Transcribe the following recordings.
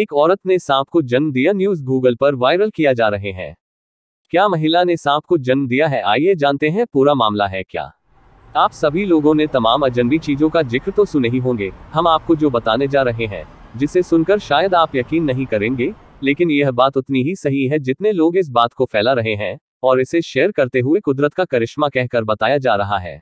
एक औरत ने सांप को जन्म दिया न्यूज गूगल पर वायरल किया जा रहे हैं क्या महिला ने सांप को जन्म दिया है आइए जानते हैं पूरा मामला है क्या आप सभी लोगों ने तमाम अजनबी चीजों का जिक्र तो सुने ही होंगे हम आपको जो बताने जा रहे हैं जिसे सुनकर शायद आप यकीन नहीं करेंगे लेकिन यह बात उतनी ही सही है जितने लोग इस बात को फैला रहे हैं और इसे शेयर करते हुए कुदरत का करिश्मा कहकर बताया जा रहा है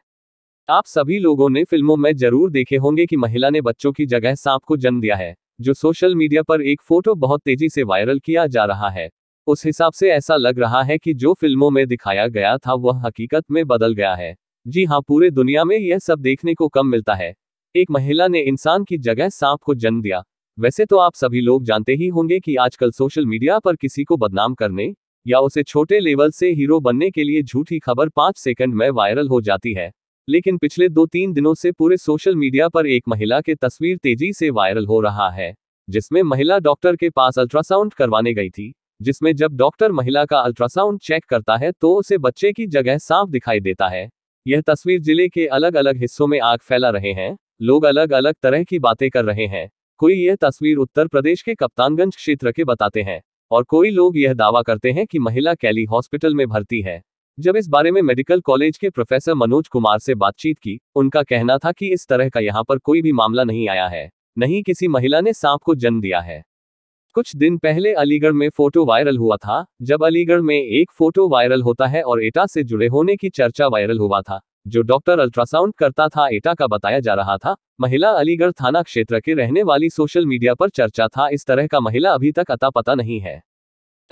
आप सभी लोगों ने फिल्मों में जरूर देखे होंगे कि महिला ने बच्चों की जगह सांप को जन्म दिया है जो सोशल मीडिया पर एक फोटो बहुत तेजी से वायरल किया जा रहा है उस हिसाब से ऐसा लग रहा है कि जो फिल्मों में दिखाया गया था वह हकीकत में बदल गया है जी हाँ पूरे दुनिया में यह सब देखने को कम मिलता है एक महिला ने इंसान की जगह सांप को जन्म दिया वैसे तो आप सभी लोग जानते ही होंगे कि आजकल सोशल मीडिया पर किसी को बदनाम करने या उसे छोटे लेवल से हीरो बनने के लिए झूठी खबर पांच सेकंड में वायरल हो जाती है लेकिन पिछले दो तीन दिनों से पूरे सोशल मीडिया पर एक महिला के तस्वीर तेजी से वायरल हो रहा है जिसमें महिला डॉक्टर के पास अल्ट्रासाउंड करवाने गई थी जिसमें जब डॉक्टर महिला का अल्ट्रासाउंड चेक करता है तो उसे बच्चे की जगह सांप दिखाई देता है यह तस्वीर जिले के अलग अलग हिस्सों में आग फैला रहे हैं लोग अलग अलग तरह की बातें कर रहे हैं कोई यह तस्वीर उत्तर प्रदेश के कप्तानगंज क्षेत्र के बताते हैं और कोई लोग यह दावा करते हैं कि महिला कैली हॉस्पिटल में भर्ती है जब इस बारे में मेडिकल कॉलेज के प्रोफेसर मनोज कुमार से बातचीत की उनका कहना था कि इस तरह का यहाँ पर कोई भी मामला नहीं आया है नहीं किसी महिला ने सांप को जन्म दिया है कुछ दिन पहले अलीगढ़ में फोटो वायरल हुआ था जब अलीगढ़ में एक फोटो वायरल होता है और एटा से जुड़े होने की चर्चा वायरल हुआ था जो डॉक्टर अल्ट्रासाउंड करता था एटा का बताया जा रहा था महिला अलीगढ़ थाना क्षेत्र के रहने वाली सोशल मीडिया पर चर्चा था इस तरह का महिला अभी तक अता पता नहीं है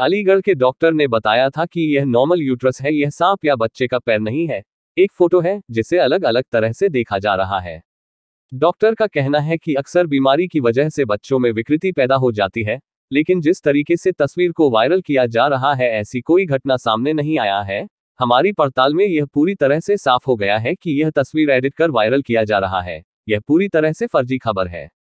अलीगढ़ के डॉक्टर ने बताया था कि यह नॉर्मल यूट्रस है यह सांप या बच्चे का पैर नहीं है एक फोटो है जिसे अलग अलग तरह से देखा जा रहा है डॉक्टर का कहना है कि अक्सर बीमारी की वजह से बच्चों में विकृति पैदा हो जाती है लेकिन जिस तरीके से तस्वीर को वायरल किया जा रहा है ऐसी कोई घटना सामने नहीं आया है हमारी पड़ताल में यह पूरी तरह से साफ हो गया है कि यह तस्वीर एडिट कर वायरल किया जा रहा है यह पूरी तरह से फर्जी खबर है